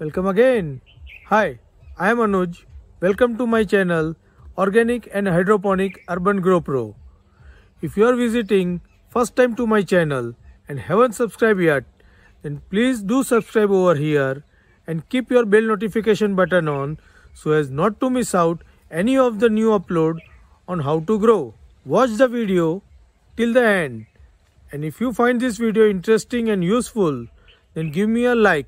Welcome again. Hi, I am Anuj. Welcome to my channel Organic and Hydroponic Urban Grow Pro. If you are visiting first time to my channel and haven't subscribed yet, then please do subscribe over here and keep your bell notification button on so as not to miss out any of the new upload on how to grow. Watch the video till the end and if you find this video interesting and useful then give me a like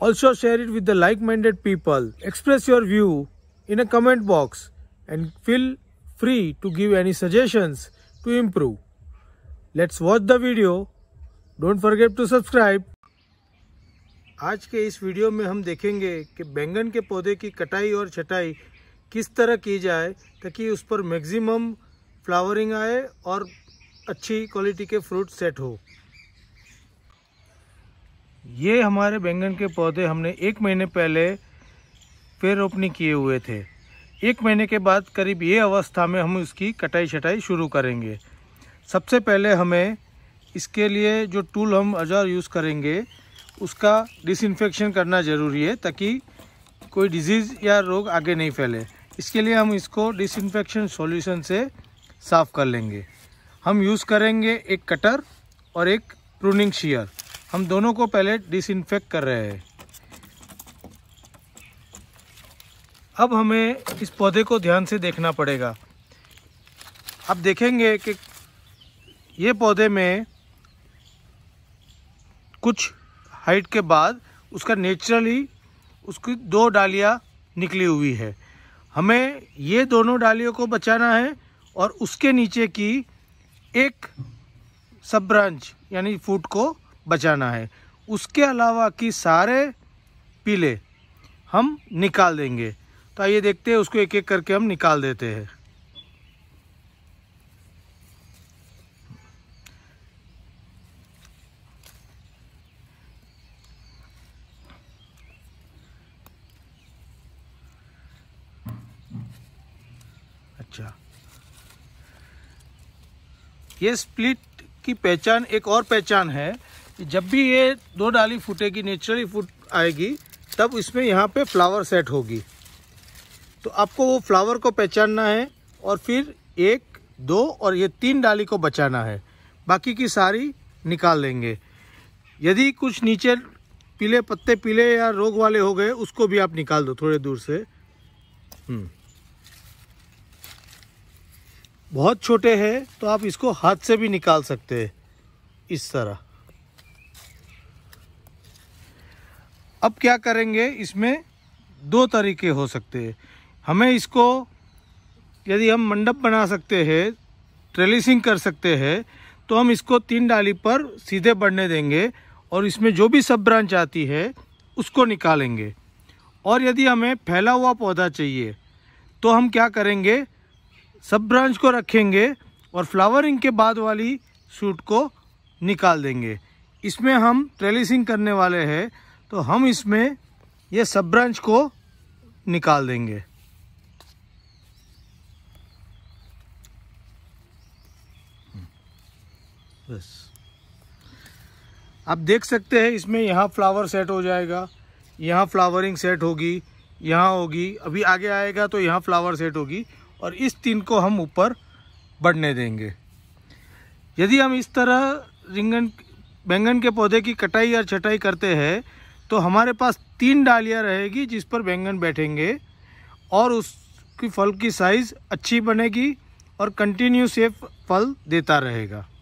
Also share it with the like-minded people. Express your view in a comment box and feel free to give any suggestions to improve. Let's watch the video. Don't forget to subscribe. आज के इस video में हम देखेंगे कि बैंगन के पौधे की कटाई और छटाई किस तरह की जाए ताकि उस पर मैक्सिमम फ्लावरिंग आए और अच्छी क्वालिटी के फ्रूट सेट हो ये हमारे बैंगन के पौधे हमने एक महीने पहले पेड़ रोपनी किए हुए थे एक महीने के बाद करीब ये अवस्था में हम इसकी कटाई छटाई शुरू करेंगे सबसे पहले हमें इसके लिए जो टूल हम अजार यूज़ करेंगे उसका डिसइंफेक्शन करना ज़रूरी है ताकि कोई डिजीज़ या रोग आगे नहीं फैले इसके लिए हम इसको डिसइंफेक्शन सॉल्यूशन से साफ़ कर लेंगे हम यूज़ करेंगे एक कटर और एक प्रूनिंग शीयर हम दोनों को पहले डिसइनफेक्ट कर रहे हैं अब हमें इस पौधे को ध्यान से देखना पड़ेगा आप देखेंगे कि ये पौधे में कुछ हाइट के बाद उसका नेचुरली उसकी दो डालियाँ निकली हुई है हमें ये दोनों डालियों को बचाना है और उसके नीचे की एक सब ब्रांच यानी फूट को बचाना है उसके अलावा की सारे पीले हम निकाल देंगे तो आइए देखते हैं उसको एक एक करके हम निकाल देते हैं अच्छा ये स्प्लिट की पहचान एक और पहचान है जब भी ये दो डाली फूटेगी नेचुरली फूट आएगी तब इसमें यहाँ पे फ्लावर सेट होगी तो आपको वो फ्लावर को पहचानना है और फिर एक दो और ये तीन डाली को बचाना है बाकी की सारी निकाल लेंगे यदि कुछ नीचे पीले पत्ते पीले या रोग वाले हो गए उसको भी आप निकाल दो थोड़े दूर से हम्म। बहुत छोटे हैं तो आप इसको हाथ से भी निकाल सकते हैं इस तरह अब क्या करेंगे इसमें दो तरीके हो सकते हैं हमें इसको यदि हम मंडप बना सकते हैं ट्रेलिसिंग कर सकते हैं तो हम इसको तीन डाली पर सीधे बढ़ने देंगे और इसमें जो भी सब ब्रांच आती है उसको निकालेंगे और यदि हमें फैला हुआ पौधा चाहिए तो हम क्या करेंगे सब ब्रांच को रखेंगे और फ्लावरिंग के बाद वाली शूट को निकाल देंगे इसमें हम ट्रेलिसिंग करने वाले हैं तो हम इसमें ये सब ब्रांच को निकाल देंगे बस आप देख सकते हैं इसमें यहाँ फ्लावर सेट हो जाएगा यहाँ फ्लावरिंग सेट होगी यहाँ होगी अभी आगे आएगा तो यहाँ फ्लावर सेट होगी और इस तीन को हम ऊपर बढ़ने देंगे यदि हम इस तरह रिंगन बैंगन के पौधे की कटाई और छटाई करते हैं तो हमारे पास तीन डालियाँ रहेगी जिस पर बैंगन बैठेंगे और उसकी फल की साइज़ अच्छी बनेगी और कंटिन्यू सेफ फल देता रहेगा